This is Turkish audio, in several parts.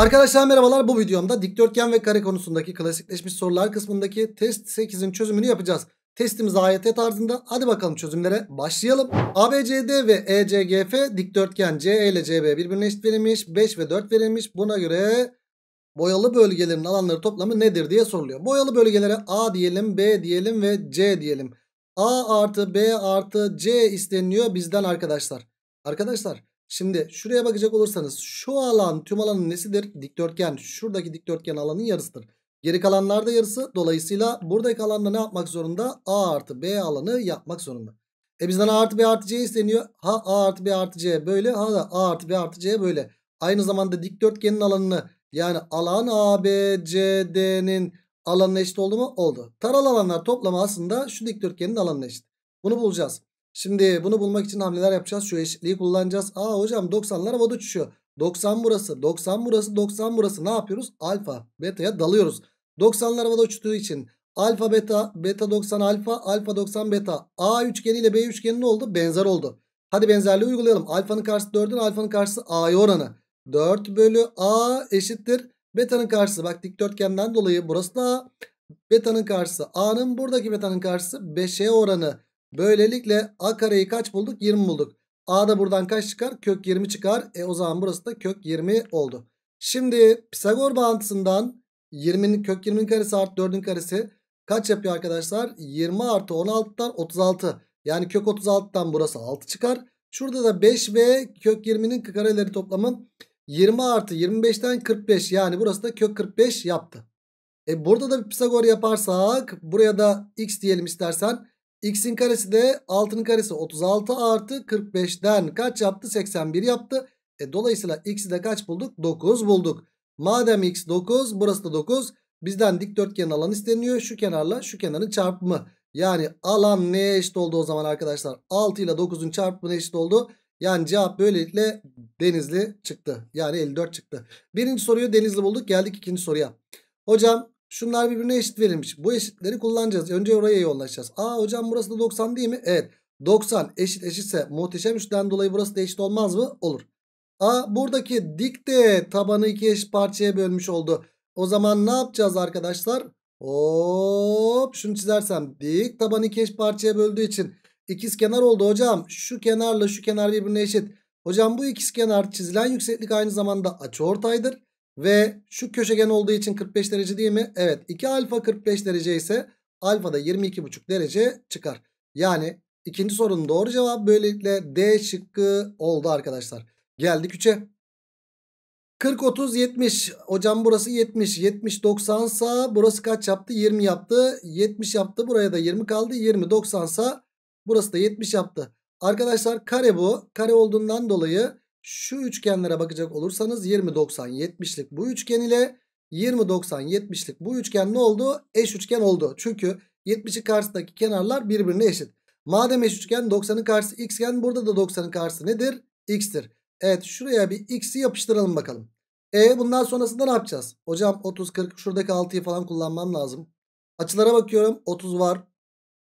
Arkadaşlar merhabalar bu videomda dikdörtgen ve kare konusundaki klasikleşmiş sorular kısmındaki test 8'in çözümünü yapacağız. Testimiz AYT tarzında hadi bakalım çözümlere başlayalım. ABCD ve ECGF dikdörtgen CE ile CB birbirine eşit verilmiş 5 ve 4 verilmiş buna göre boyalı bölgelerin alanları toplamı nedir diye soruluyor. Boyalı bölgelere A diyelim B diyelim ve C diyelim. A artı B artı C isteniyor bizden arkadaşlar. Arkadaşlar Şimdi şuraya bakacak olursanız şu alan tüm alanın nesidir? Dikdörtgen. Şuradaki dikdörtgen alanın yarısıdır. Geri kalanlar da yarısı. Dolayısıyla buradaki alanda ne yapmak zorunda? A artı B alanı yapmak zorunda. E bizden A artı B artı C isteniyor. Ha A artı B artı C böyle. Ha da A artı B artı C böyle. Aynı zamanda dikdörtgenin alanını yani alan A, B, C, D'nin alanına eşit oldu mu? Oldu. Taral alanlar toplamı aslında şu dikdörtgenin alanına eşit. Bunu bulacağız. Şimdi bunu bulmak için hamleler yapacağız. Şu eşitliği kullanacağız. Aa hocam 90'lar havada uçuşuyor. 90 burası, 90 burası, 90 burası. Ne yapıyoruz? Alfa, beta'ya dalıyoruz. 90'lar havada uçtuğu için alfa beta, beta 90 alfa, alfa 90 beta. A üçgeni ile B üçgeni ne oldu? Benzer oldu. Hadi benzerliği uygulayalım. Alfanın karşısı 4'ün, alfanın karşısı A'ya oranı. 4 bölü A eşittir. Beta'nın karşısı bak dikdörtgenden dolayı burası da A. Beta'nın karşısı A'nın buradaki beta'nın karşısı 5'e oranı. Böylelikle a kareyi kaç bulduk? 20 bulduk. A da buradan kaç çıkar? Kök 20 çıkar. E o zaman burası da kök 20 oldu. Şimdi Pisagor bağıntısından 20'nin kök 20'nin karesi artı 4'ün karesi kaç yapıyor arkadaşlar? 20 artı 16'dan 36. Yani kök 36'dan burası 6 çıkar. Şurada da 5 ve kök 20'nin kareleri toplamı 20 artı 25'ten 45 yani burası da kök 45 yaptı. E burada da bir Pisagor yaparsak buraya da x diyelim istersen X'in karesi de 6'nın karesi 36 artı 45'ten kaç yaptı? 81 yaptı. E, dolayısıyla X'i de kaç bulduk? 9 bulduk. Madem X 9 burası da 9. Bizden dikdörtgen alan isteniyor. Şu kenarla şu kenarın çarpımı. Yani alan neye eşit oldu o zaman arkadaşlar? 6 ile 9'un çarpımına eşit oldu. Yani cevap böylelikle Denizli çıktı. Yani 54 çıktı. Birinci soruyu Denizli bulduk. Geldik ikinci soruya. Hocam Şunlar birbirine eşit verilmiş. Bu eşitleri kullanacağız. Önce oraya yollaşacağız. Aa hocam burası da 90 değil mi? Evet. 90 eşit eşitse muhteşem üçten dolayı burası da eşit olmaz mı? Olur. A buradaki dik de tabanı iki eşit parçaya bölmüş oldu. O zaman ne yapacağız arkadaşlar? Hop şunu çizersem dik tabanı iki eşit parçaya böldüğü için ikiz kenar oldu hocam. Şu kenarla şu kenar birbirine eşit. Hocam bu ikiz kenar çizilen yükseklik aynı zamanda açı ortaydır. Ve şu köşegen olduğu için 45 derece değil mi? Evet 2 alfa 45 derece ise alfa da 22,5 derece çıkar. Yani ikinci sorunun doğru cevabı böylelikle D şıkkı oldu arkadaşlar. Geldik 3'e. 40 30 70 hocam burası 70 70 90 sa burası kaç yaptı 20 yaptı 70 yaptı buraya da 20 kaldı 20 90 sa burası da 70 yaptı. Arkadaşlar kare bu kare olduğundan dolayı şu üçgenlere bakacak olursanız 20 90 70'lik bu üçgen ile 20 90 70'lik bu üçgen ne oldu? Eş üçgen oldu. Çünkü 70'in karşısındaki kenarlar birbirine eşit. Madem eş üçgen 90'ın karşısı xgen burada da 90'ın karşısı nedir? x'tir. Evet şuraya bir x'i yapıştıralım bakalım. E bundan sonrasında ne yapacağız? Hocam 30 40 şuradaki 6'yı falan kullanmam lazım. Açılara bakıyorum 30 var.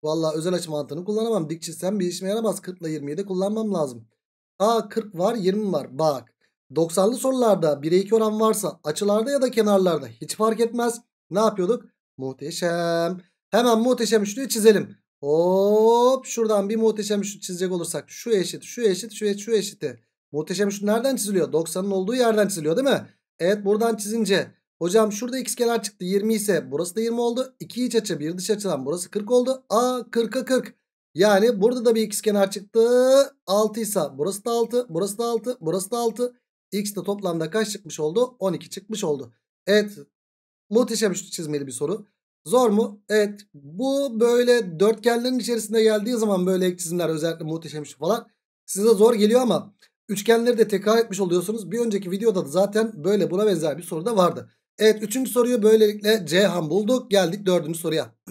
Valla özel açı mantığını kullanamam. Dik çizsem bir işime yaramaz. 40 ile 20'yi kullanmam lazım. A 40 var 20 var. Bak 90'lı sorularda 1'e 2 oran varsa açılarda ya da kenarlarda hiç fark etmez. Ne yapıyorduk? Muhteşem. Hemen muhteşem üçlüyü çizelim. Hop şuradan bir muhteşem üçlü çizecek olursak şu eşit şu eşit şu eşit şu eşiti. Muhteşem üçlü nereden çiziliyor? 90'ın olduğu yerden çiziliyor değil mi? Evet buradan çizince hocam şurada x kenar çıktı 20 ise burası da 20 oldu. 2 iç açı 1 dış açıdan burası 40 oldu. A 40'a 40. Yani burada da bir x kenar çıktı. 6 ise burası da 6, burası da 6, burası da 6. X de toplamda kaç çıkmış oldu? 12 çıkmış oldu. Evet. Muhteşem üçlü çizmeli bir soru. Zor mu? Evet. Bu böyle dörtgenlerin içerisinde geldiği zaman böyle ek çizimler özellikle muhteşem üçlü falan size zor geliyor ama üçgenleri de tekrar etmiş oluyorsunuz. Bir önceki videoda da zaten böyle buna benzer bir soru da vardı. Evet. Üçüncü soruyu böylelikle C ham bulduk. Geldik dördüncü soruya.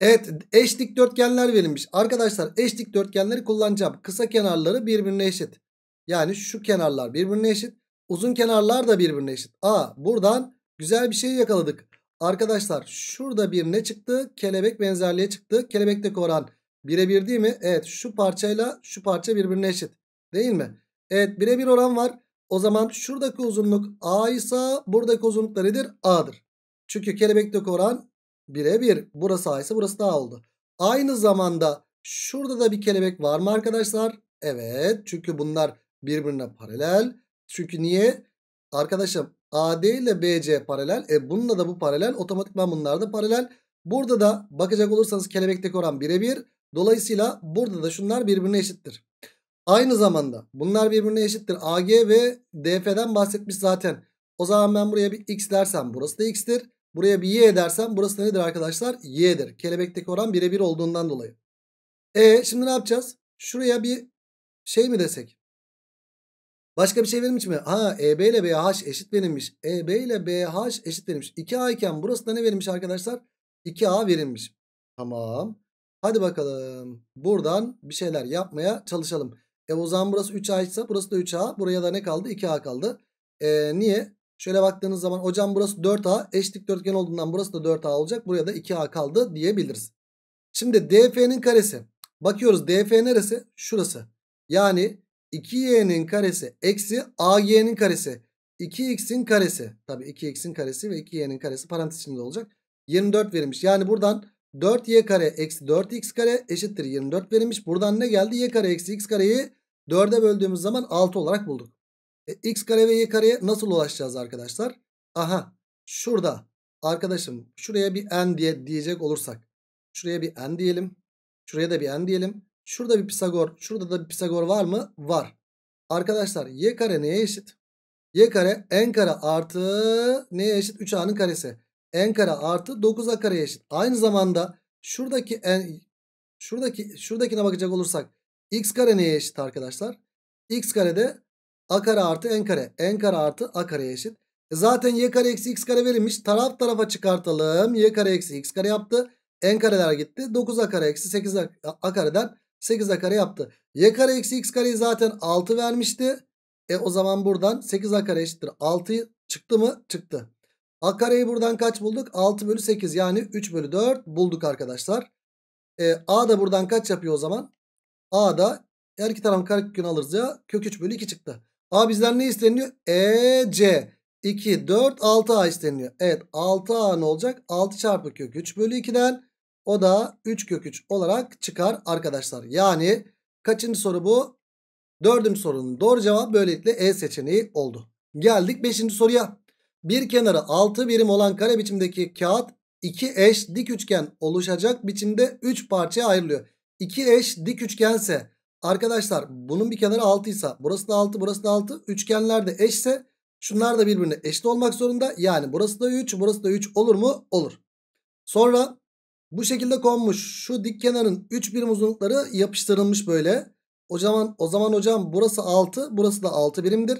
Evet eş dikdörtgenler verilmiş. Arkadaşlar eş dikdörtgenleri kullanacağım. Kısa kenarları birbirine eşit. Yani şu kenarlar birbirine eşit. Uzun kenarlar da birbirine eşit. Aa buradan güzel bir şey yakaladık. Arkadaşlar şurada bir ne çıktı? Kelebek benzerliğe çıktı. Kelebekteki oran birebir değil mi? Evet şu parçayla şu parça birbirine eşit. Değil mi? Evet birebir oran var. O zaman şuradaki uzunluk A ise buradaki uzunluk da nedir? A'dır. Çünkü kelebekteki oran Birebir. Burası A ise burası da A oldu. Aynı zamanda şurada da bir kelebek var mı arkadaşlar? Evet. Çünkü bunlar birbirine paralel. Çünkü niye? Arkadaşım AD ile BC paralel. E bununla da bu paralel. Otomatikman bunlar da paralel. Burada da bakacak olursanız kelebekteki oran birebir. Dolayısıyla burada da şunlar birbirine eşittir. Aynı zamanda bunlar birbirine eşittir. AG ve DF'den bahsetmiş zaten. O zaman ben buraya bir x dersem burası da x'tir. Buraya bir y edersem burası nedir arkadaşlar? Y'dir. Kelebekteki oran birebir olduğundan dolayı. E şimdi ne yapacağız? Şuraya bir şey mi desek? Başka bir şey verilmiş mi? Ha EB ile BH eşit verilmiş. EB ile BH eşit verilmiş. 2A iken burası da ne verilmiş arkadaşlar? 2A verilmiş. Tamam. Hadi bakalım. Buradan bir şeyler yapmaya çalışalım. E o zaman burası 3A ise burası da 3A. Buraya da ne kaldı? 2A kaldı. E, niye? Şöyle baktığınız zaman hocam burası 4A eşlik dörtgen olduğundan burası da 4A olacak. Buraya da 2A kaldı diyebiliriz. Şimdi DF'nin karesi. Bakıyoruz DF neresi? Şurası. Yani 2y'nin karesi eksi AY'nin karesi. 2x'in karesi. Tabi 2x'in karesi ve 2y'nin karesi parantez içinde olacak. 24 verilmiş. Yani buradan 4y kare eksi 4x kare eşittir 24 verilmiş. Buradan ne geldi? y kare eksi x kareyi 4'e böldüğümüz zaman 6 olarak bulduk. E, x kare ve y kareye nasıl ulaşacağız arkadaşlar? Aha şurada arkadaşım şuraya bir n diye diyecek olursak. Şuraya bir n diyelim. Şuraya da bir n diyelim. Şurada bir Pisagor. Şurada da bir Pisagor var mı? Var. Arkadaşlar y kare neye eşit? y kare n kare artı neye eşit? 3a'nın karesi. n kare artı 9a kareye eşit. Aynı zamanda şuradaki n şuradaki şuradakine bakacak olursak x kare neye eşit arkadaşlar? x kare de A kare artı n kare. N kare artı a kare eşit. E zaten y kare eksi x kare verilmiş. Taraf tarafa çıkartalım. Y kare eksi x kare yaptı. N kareler gitti. 9 a kare eksi 8 a, a kareden 8 a kare yaptı. Y kare eksi x kareyi zaten 6 vermişti. E o zaman buradan 8 a kare eşittir. 6 çıktı mı? Çıktı. A kareyi buradan kaç bulduk? 6 bölü 8 yani 3 bölü 4 bulduk arkadaşlar. E, A da buradan kaç yapıyor o zaman? A da her iki tarafın karekökünü alırız ya kök 3 bölü 2 çıktı. A bizden ne isteniyor? E, C. 2, 4, 6A isteniyor. Evet 6A ne olacak? 6 çarpı kök 3 bölü 2'den o da 3 kök 3 olarak çıkar arkadaşlar. Yani kaçıncı soru bu? Dördüncü sorunun doğru cevabı böylelikle E seçeneği oldu. Geldik 5. soruya. Bir kenarı 6 birim olan kare biçimdeki kağıt 2 eş dik üçgen oluşacak biçimde 3 parçaya ayrılıyor. 2 eş dik üçgense Arkadaşlar bunun bir kenarı 6 ise burası da 6 burası da 6. Üçgenler de eşse şunlar da birbirine eşit olmak zorunda. Yani burası da 3 burası da 3 olur mu? Olur. Sonra bu şekilde konmuş şu dik kenarın 3 birim uzunlukları yapıştırılmış böyle. O zaman, o zaman hocam burası 6 burası da 6 birimdir.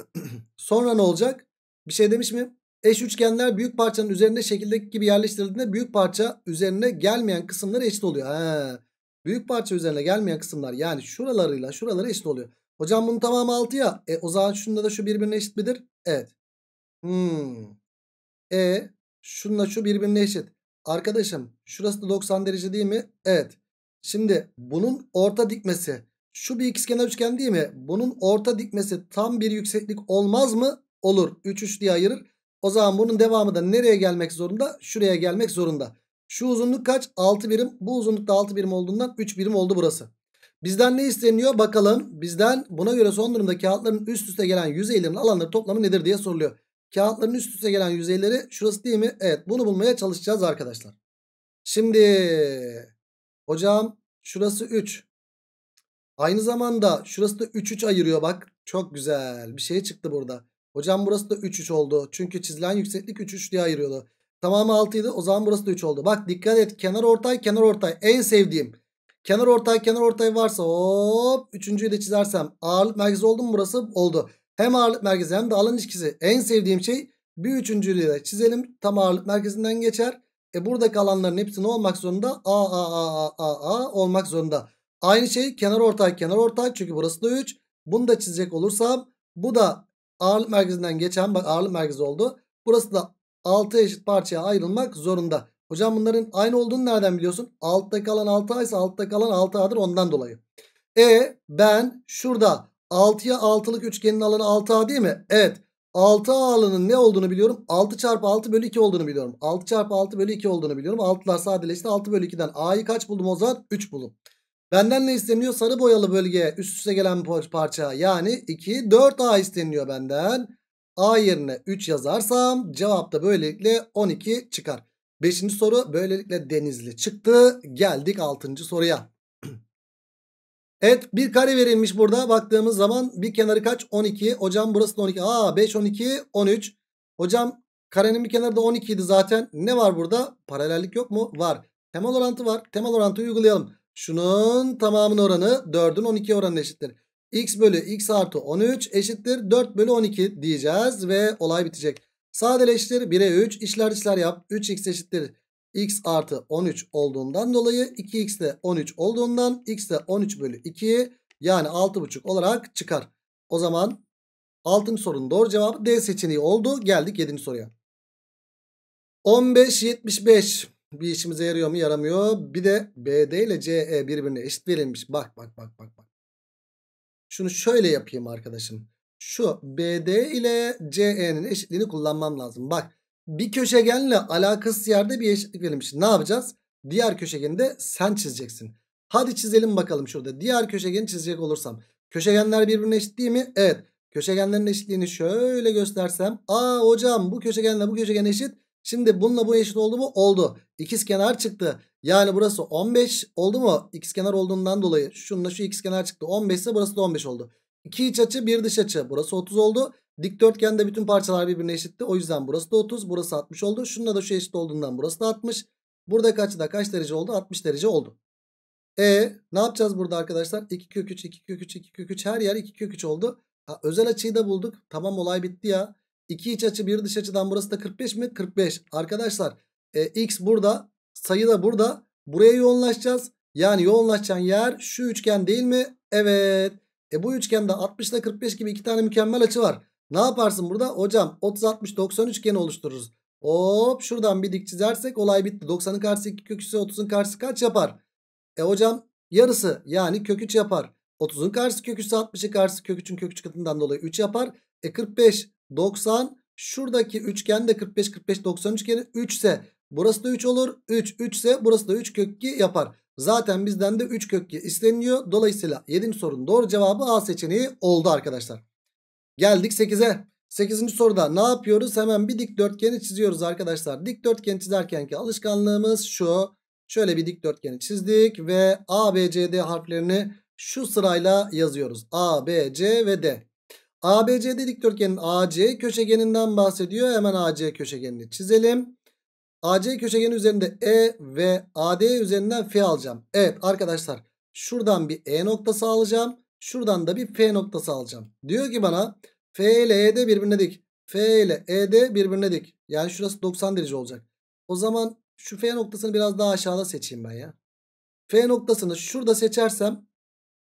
Sonra ne olacak? Bir şey demiş mi? Eş üçgenler büyük parçanın üzerinde şekildeki gibi yerleştirildiğinde büyük parça üzerine gelmeyen kısımları eşit oluyor. He. Büyük parça üzerine gelmeyen kısımlar yani şuralarıyla şuraları eşit oluyor. Hocam bunun tamamı 6 ya. E o zaman şunda da şu birbirine eşit midir? Evet. Hmm. E şunla şu birbirine eşit. Arkadaşım şurası da 90 derece değil mi? Evet. Şimdi bunun orta dikmesi şu bir ikizkenar üçgen değil mi? Bunun orta dikmesi tam bir yükseklik olmaz mı? Olur. 3 3 diye ayırır. O zaman bunun devamı da nereye gelmek zorunda? Şuraya gelmek zorunda. Şu uzunluk kaç? 6 birim. Bu uzunluk da 6 birim olduğundan 3 birim oldu burası. Bizden ne isteniyor? Bakalım. Bizden buna göre son durumda kağıtların üst üste gelen yüzeylerin alanları toplamı nedir diye soruluyor. Kağıtların üst üste gelen yüzeyleri şurası değil mi? Evet bunu bulmaya çalışacağız arkadaşlar. Şimdi hocam şurası 3. Aynı zamanda şurası da 3-3 ayırıyor bak. Çok güzel bir şey çıktı burada. Hocam burası da 3-3 oldu. Çünkü çizilen yükseklik 3-3 diye ayırıyordu. Tamamı 6 idi. O zaman burası da 3 oldu. Bak dikkat et. Kenar ortay kenar ortay. En sevdiğim. Kenar ortay kenar ortay varsa hop. Üçüncüyü de çizersem. Ağırlık merkezi oldu mu burası? Oldu. Hem ağırlık merkezi hem de alan ilişkisi. En sevdiğim şey bir üçüncülüğü de çizelim. Tam ağırlık merkezinden geçer. E buradaki alanların hepsi ne olmak zorunda? A, A, A, A, A, A olmak zorunda. Aynı şey kenar ortay kenar ortay. Çünkü burası da 3. Bunu da çizecek olursam bu da ağırlık merkezinden geçen bak ağırlık merkezi oldu. Burası da 6 eşit parçaya ayrılmak zorunda. Hocam bunların aynı olduğunu nereden biliyorsun? Altta kalan 6 ise altta kalan 6A'dır ondan dolayı. E ben şurada 6'ya 6'lık üçgenin alanı 6A değil mi? Evet. 6 ağırlığının ne olduğunu biliyorum. 6 çarpı 6 bölü 2 olduğunu biliyorum. 6 çarpı 6 bölü 2 olduğunu biliyorum. 6'lar sadeleşti. 6 bölü 2'den A'yı kaç buldum o zaman? 3 buldum. Benden ne isteniyor? Sarı boyalı bölgeye üst üste gelen parça. Yani 2, 4A isteniyor benden. A yerine 3 yazarsam cevap da böylelikle 12 çıkar. Beşinci soru böylelikle denizli çıktı. Geldik altıncı soruya. evet bir kare verilmiş burada. Baktığımız zaman bir kenarı kaç? 12. Hocam burası da 12. Aa 5, 12, 13. Hocam karenin bir kenarı da 12 idi zaten. Ne var burada? Paralellik yok mu? Var. Temel orantı var. Temel orantı uygulayalım. Şunun tamamının oranı 4'ün 12 oranına eşittir x bölü x artı 13 eşittir 4 bölü 12 diyeceğiz ve olay bitecek. Sadeleştir 1'e 3 işler işler yap 3x eşittir x artı 13 olduğundan dolayı 2x de 13 olduğundan x de 13 bölü 2 yani 6,5 olarak çıkar. O zaman 6. sorunun doğru cevabı D seçeneği oldu. Geldik 7. soruya. 15 75, bir işimize yarıyor mu yaramıyor. Bir de BD ile CE birbirine eşit verilmiş. Bak bak bak bak. bak. Şunu şöyle yapayım arkadaşım. Şu BD ile CE'nin eşitliğini kullanmam lazım. Bak bir köşegenle alakasız yerde bir eşitlik verilmiş. Ne yapacağız? Diğer köşegeni de sen çizeceksin. Hadi çizelim bakalım şurada. Diğer köşegeni çizecek olursam. Köşegenler birbirine eşit değil mi? Evet. Köşegenlerin eşitliğini şöyle göstersem. Aa hocam bu köşegenle bu köşegen eşit. Şimdi bununla bu eşit oldu mu? Oldu. İkiz kenar çıktı. Yani burası 15 oldu mu? İkiz kenar olduğundan dolayı şununla şu ikiz kenar çıktı. 15 ise burası da 15 oldu. İki iç açı bir dış açı. Burası 30 oldu. Dikdörtgende bütün parçalar birbirine eşitti. O yüzden burası da 30 burası 60 oldu. Şununla da şu eşit olduğundan burası da 60. Burada kaç da kaç derece oldu? 60 derece oldu. E ne yapacağız burada arkadaşlar? 2 kök 3 2 kök 3 2 kök 3 her yer 2 kök 3 oldu. Ha, özel açıyı da bulduk. Tamam olay bitti ya. 2 iç açı 1 dış açıdan burası da 45 mi? 45. Arkadaşlar e, x burada sayı da burada. Buraya yoğunlaşacağız. Yani yoğunlaşacağın yer şu üçgen değil mi? Evet. E bu üçgende 60 ile 45 gibi iki tane mükemmel açı var. Ne yaparsın burada? Hocam 30 60 90 üçgeni oluştururuz. Hop şuradan bir dik çizersek olay bitti. 90'ın karşısı 2 köküse 30'un karşısı kaç yapar? E hocam yarısı yani kök 3 yapar. 30'un karşısı kök 3 60'ın karşısı kök 3'ün kök 3 katından dolayı 3 yapar. E 45 90. Şuradaki üçgen de 45 45 90 üçgeni 3 ise burası da 3 olur. 3 3 ise burası da 3 kök 2 yapar. Zaten bizden de 3 kök 2 isteniliyor. Dolayısıyla 7. sorunun doğru cevabı A seçeneği oldu arkadaşlar. Geldik 8'e. 8. soruda ne yapıyoruz? Hemen bir dikdörtgeni çiziyoruz arkadaşlar. Dikdörtgeni çizerkenki alışkanlığımız şu. Şöyle bir dikdörtgeni çizdik ve A, B, C, D harflerini şu sırayla yazıyoruz. A, B, C ve D. ABC'de dikdörtgenin AC köşegeninden bahsediyor. Hemen AC köşegenini çizelim. AC köşegeni üzerinde E ve AD üzerinden F alacağım. Evet arkadaşlar şuradan bir E noktası alacağım. Şuradan da bir F noktası alacağım. Diyor ki bana F ile ED birbirine dik. F ile ED birbirine dik. Yani şurası 90 derece olacak. O zaman şu F noktasını biraz daha aşağıda seçeyim ben ya. F noktasını şurada seçersem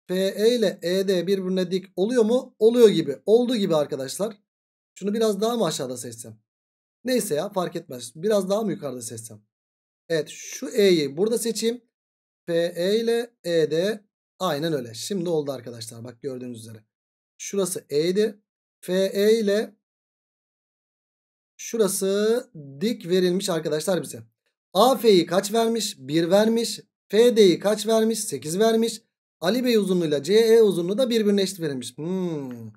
FE ile ED birbirine dik oluyor mu? Oluyor gibi. Olduğu gibi arkadaşlar. Şunu biraz daha mı aşağıda seçsem? Neyse ya fark etmez. Biraz daha mı yukarıda seçsem? Evet şu E'yi burada seçeyim. FE ile ED aynen öyle. Şimdi oldu arkadaşlar. Bak gördüğünüz üzere. Şurası E'ydi. FE ile şurası dik verilmiş arkadaşlar bize. AF'yi kaç vermiş? 1 vermiş. FD'yi kaç vermiş? 8 vermiş. Ali Bey uzunluğuyla CE uzunluğu da birbirine eşit verilmiş. Hmm.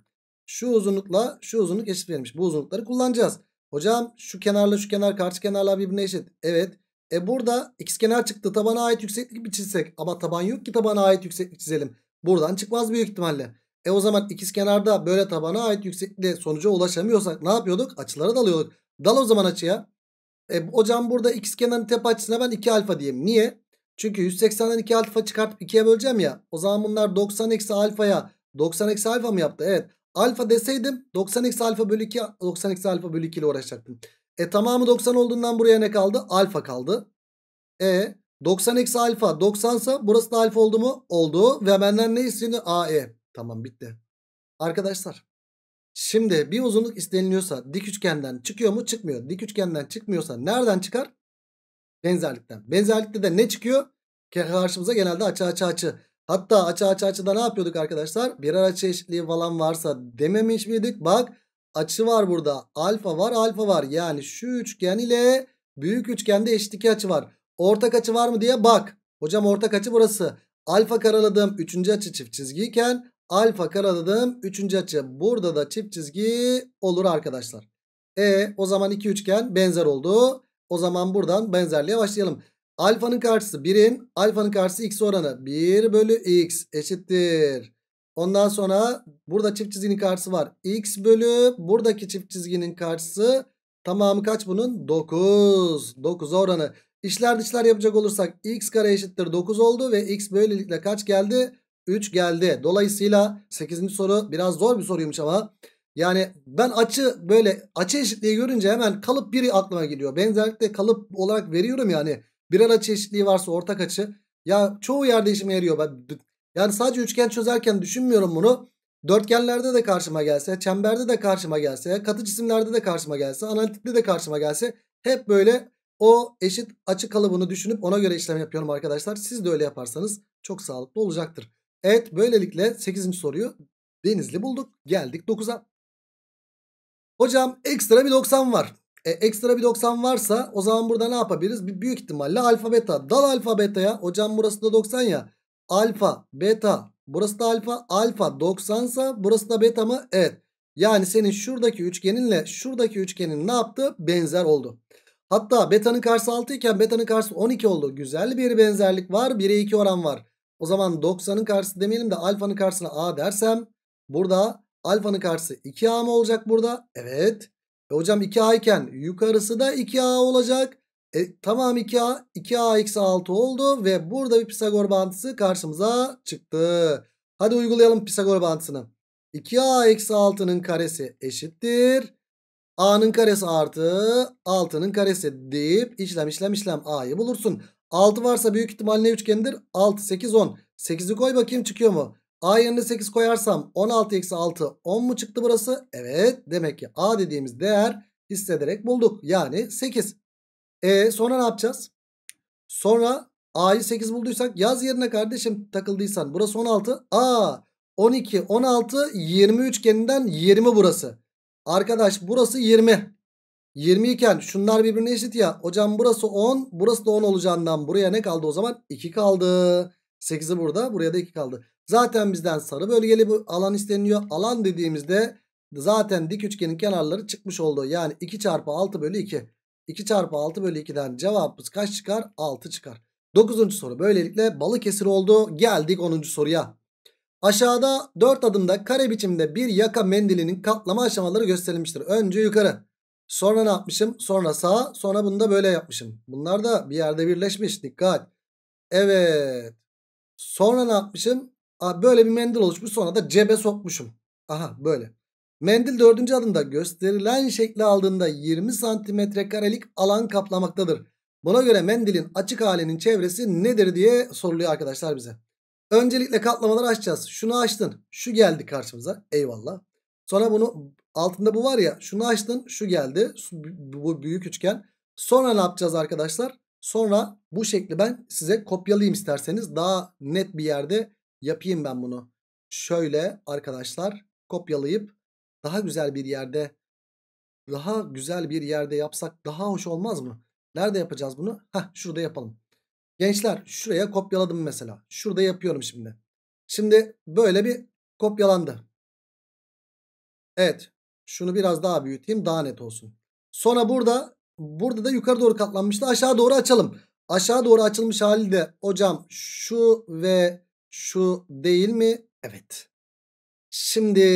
Şu uzunlukla şu uzunluk eşit verilmiş. Bu uzunlukları kullanacağız. Hocam şu kenarla şu kenar karşı kenarlar birbirine eşit. Evet. E burada ikizkenar çıktı. Tabana ait yükseklik mi çizsek? Ama taban yok ki tabana ait yükseklik çizelim. Buradan çıkmaz büyük ihtimalle. E o zaman ikizkenarda böyle tabana ait yükseklikle sonuca ulaşamıyorsak ne yapıyorduk? Açılara dalıyorduk. Dal o zaman açıya. E hocam burada ikizkenarın tepe açısına ben 2 alfa diyeyim. Niye? Çünkü 180'den 2 alfa çıkartıp 2'ye böleceğim ya. O zaman bunlar 90 eksi alfaya 90 eksi alfa mı yaptı? Evet. Alfa deseydim 90 eksi alfa bölü 2 90 eksi alfa bölü 2 ile uğraşacaktım. E tamamı 90 olduğundan buraya ne kaldı? Alfa kaldı. E 90 eksi alfa 90 ise burası da alfa oldu mu? Oldu. Ve benden ne istiyor? AE. Tamam bitti. Arkadaşlar şimdi bir uzunluk isteniliyorsa dik üçgenden çıkıyor mu? Çıkmıyor. Dik üçgenden çıkmıyorsa nereden çıkar? Benzerlikten. Benzerlikte de ne çıkıyor? Karşımıza genelde açı açı açı. Hatta açı açı açıda ne yapıyorduk arkadaşlar? Birer açı eşitliği falan varsa dememiş miydik? Bak açı var burada. Alfa var alfa var. Yani şu üçgen ile büyük üçgende eşit iki açı var. Ortak açı var mı diye bak. Hocam ortak açı burası. Alfa karaladığım üçüncü açı çift çizgiyken alfa karaladığım üçüncü açı. Burada da çift çizgi olur arkadaşlar. E o zaman iki üçgen benzer oldu. O zaman buradan benzerliğe başlayalım. Alfanın karşısı 1'in alfanın karşısı x oranı 1 bölü x eşittir. Ondan sonra burada çift çizginin karşısı var. x bölü buradaki çift çizginin karşısı tamamı kaç bunun? 9. 9 oranı. İşler dışlar yapacak olursak x kare eşittir 9 oldu ve x böylelikle kaç geldi? 3 geldi. Dolayısıyla 8. soru biraz zor bir soruymuş ama yani ben açı böyle açı eşitliği görünce hemen kalıp biri aklıma geliyor. benzerlikte kalıp olarak veriyorum yani. Birer açı eşitliği varsa ortak açı. Ya çoğu yerde işime yarıyor. Ben, yani sadece üçgen çözerken düşünmüyorum bunu. Dörtgenlerde de karşıma gelse, çemberde de karşıma gelse, katı cisimlerde de karşıma gelse, analitikte de karşıma gelse hep böyle o eşit açı kalıbını düşünüp ona göre işlem yapıyorum arkadaşlar. Siz de öyle yaparsanız çok sağlıklı olacaktır. Evet böylelikle 8. soruyu Denizli bulduk. Geldik 9'a. Hocam ekstra bir 90 var. E, ekstra bir 90 varsa o zaman burada ne yapabiliriz? Bir, büyük ihtimalle alfa beta. Dal alfa beta'ya. Hocam burası da 90 ya. Alfa beta. Burası da alfa. Alfa 90 sa burası da beta mı? Evet. Yani senin şuradaki üçgeninle şuradaki üçgenin ne yaptı? Benzer oldu. Hatta beta'nın karşısı 6 iken beta'nın karşısı 12 oldu. Güzel bir benzerlik var. 1'e 2 oran var. O zaman 90'ın karşısı demeyelim de alfanın karşısına a dersem burada Alfanın karşısı 2A mı olacak burada? Evet. E hocam 2A iken yukarısı da 2A olacak. E, tamam 2A. 2A eksi 6 oldu. Ve burada bir Pisagor bağıntısı karşımıza çıktı. Hadi uygulayalım Pisagor bağıntısını. 2A eksi 6'nın karesi eşittir. A'nın karesi artı 6'nın karesi deyip işlem işlem işlem A'yı bulursun. 6 varsa büyük ihtimalle üçgendir. 6, 8, 10. 8'i koy bakayım çıkıyor mu? A yerine 8 koyarsam 16 eksi 6 10 mu çıktı burası? Evet demek ki A dediğimiz değer hissederek bulduk. Yani 8. E sonra ne yapacağız? Sonra A'yı 8 bulduysak yaz yerine kardeşim takıldıysan. Burası 16. A 12 16 20 üçgeninden 20 burası. Arkadaş burası 20. 20 iken şunlar birbirine eşit ya. Hocam burası 10 burası da 10 olacağından buraya ne kaldı o zaman? 2 kaldı. 8'i burada buraya da 2 kaldı. Zaten bizden sarı bölgeli bu alan isteniyor. Alan dediğimizde zaten dik üçgenin kenarları çıkmış oldu. Yani 2 çarpı 6 bölü 2. 2 çarpı 6 bölü 2'den cevabımız kaç çıkar? 6 çıkar. 9. soru böylelikle Balıkesir oldu. Geldik 10. soruya. Aşağıda 4 adımda kare biçimde bir yaka mendilinin katlama aşamaları gösterilmiştir. Önce yukarı. Sonra ne yapmışım? Sonra sağa. Sonra bunu da böyle yapmışım. Bunlar da bir yerde birleşmiş. Dikkat. Evet. Sonra ne yapmışım? Aa, böyle bir mendil oluşmuş sonra da cebe sokmuşum. Aha böyle. Mendil dördüncü adımda gösterilen şekli aldığında 20 santimetre karelik alan kaplamaktadır. Buna göre mendilin açık halinin çevresi nedir diye soruluyor arkadaşlar bize. Öncelikle katlamaları açacağız. Şunu açtın. Şu geldi karşımıza. Eyvallah. Sonra bunu altında bu var ya. Şunu açtın. Şu geldi. Bu büyük üçgen. Sonra ne yapacağız arkadaşlar? Sonra bu şekli ben size kopyalayayım isterseniz. Daha net bir yerde yapayım ben bunu. Şöyle arkadaşlar kopyalayıp daha güzel bir yerde daha güzel bir yerde yapsak daha hoş olmaz mı? Nerede yapacağız bunu? Heh şurada yapalım. Gençler şuraya kopyaladım mesela. Şurada yapıyorum şimdi. Şimdi böyle bir kopyalandı. Evet. Şunu biraz daha büyüteyim daha net olsun. Sonra burada burada da yukarı doğru katlanmıştı. Aşağı doğru açalım. Aşağı doğru açılmış hali de hocam şu ve şu değil mi? Evet. Şimdi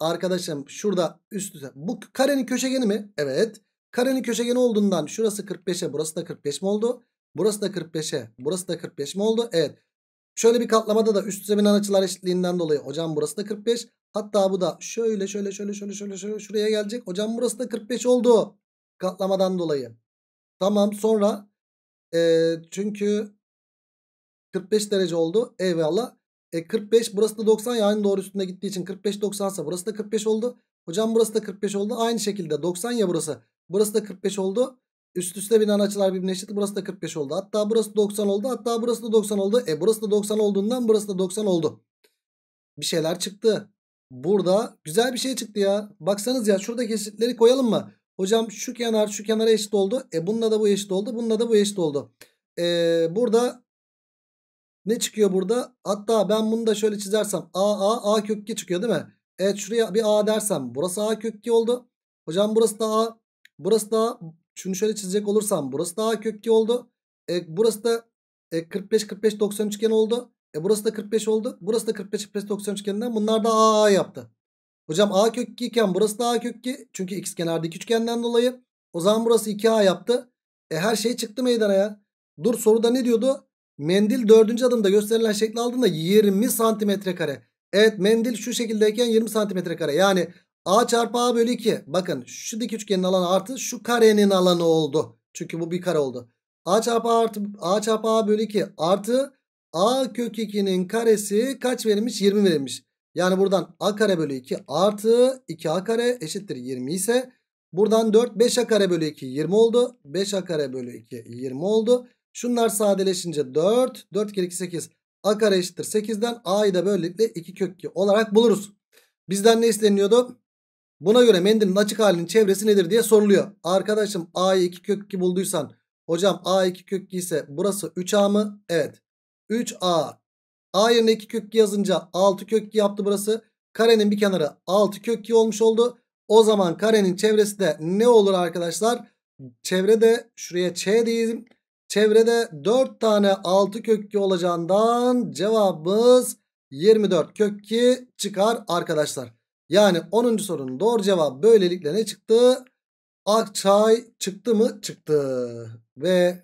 arkadaşım şurada üst üste. Bu karenin köşegeni mi? Evet. Karenin köşegeni olduğundan şurası 45'e burası da 45 mi oldu? Burası da 45'e burası da 45 mi oldu? Evet. Şöyle bir katlamada da üst zemin açılar eşitliğinden dolayı hocam burası da 45. Hatta bu da şöyle şöyle şöyle şöyle şöyle şöyle şuraya gelecek. Hocam burası da 45 oldu katlamadan dolayı. Tamam sonra e, çünkü 45 derece oldu. Eyvallah. E 45 burası da 90 ya aynı doğru üstünde gittiği için 45 90 ise burası da 45 oldu. Hocam burası da 45 oldu. Aynı şekilde 90 ya burası. Burası da 45 oldu. Üst üste binen açılar birbirine eşit. Burası da 45 oldu. Hatta burası 90 oldu. Hatta burası da 90 oldu. E burası da 90 olduğundan burası da 90 oldu. Bir şeyler çıktı. Burada güzel bir şey çıktı ya. Baksanız ya şuradaki eşitleri koyalım mı? Hocam şu kenar şu kenara eşit oldu. E bununla da bu eşit oldu. Bununla da bu eşit oldu. E burada ne çıkıyor burada? Hatta ben bunu da şöyle çizersem A A A kök 2 çıkıyor değil mi? Evet şuraya bir A dersem burası A kök 2 oldu. Hocam burası da A. Burası da A. Şunu şöyle çizecek olursam burası da A kök 2 oldu. E, burası da e, 45 45 90 üçgen oldu. E, burası da 45 oldu. Burası da 45 45 90 üçgeninden bunlar da A A yaptı. Hocam A kök 2 iken burası da A kök 2. Çünkü x kenarda iki üçgenden dolayı. O zaman burası 2A yaptı. E her şey çıktı meydana ya. Dur soruda ne diyordu? Mendil dördüncü adımda gösterilen şekli aldığında 20 santimetre kare. Evet mendil şu şekildeyken 20 santimetre kare. Yani A çarpı A bölü 2. Bakın şu dik üçgenin alanı artı şu karenin alanı oldu. Çünkü bu bir kare oldu. A çarpı A, artı, A, çarpı A bölü 2 artı A kök 2'nin karesi kaç verilmiş? 20 verilmiş. Yani buradan A kare bölü 2 artı 2A kare eşittir 20 ise buradan 4 5A kare bölü 2 20 oldu. 5A kare bölü 2 20 oldu. Şunlar sadeleşince 4. 4 kere 2 8. A kare eşittir 8'den A'yı da böylelikle 2 kök 2 olarak buluruz. Bizden ne isteniyordu? Buna göre mendilin açık halinin çevresi nedir diye soruluyor. Arkadaşım A'yı 2 kök 2 bulduysan hocam A 2 kök 2 ise burası 3A mı? Evet. 3A. A yerine 2 kök 2 yazınca 6 kök 2 yaptı burası. Karenin bir kenarı 6 kök 2 olmuş oldu. O zaman karenin çevresi de ne olur arkadaşlar? Çevrede şuraya Ç diyelim. Çevrede 4 tane 6 kökü olacağından cevabımız 24 kökü çıkar arkadaşlar. Yani 10. sorunun doğru cevabı böylelikle ne çıktı? Akçay çıktı mı? Çıktı. Ve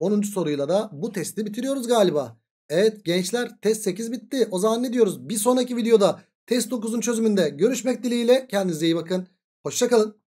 10. soruyla da bu testi bitiriyoruz galiba. Evet gençler test 8 bitti. O zaman ne diyoruz? Bir sonraki videoda test 9'un çözümünde görüşmek dileğiyle. Kendinize iyi bakın. Hoşçakalın.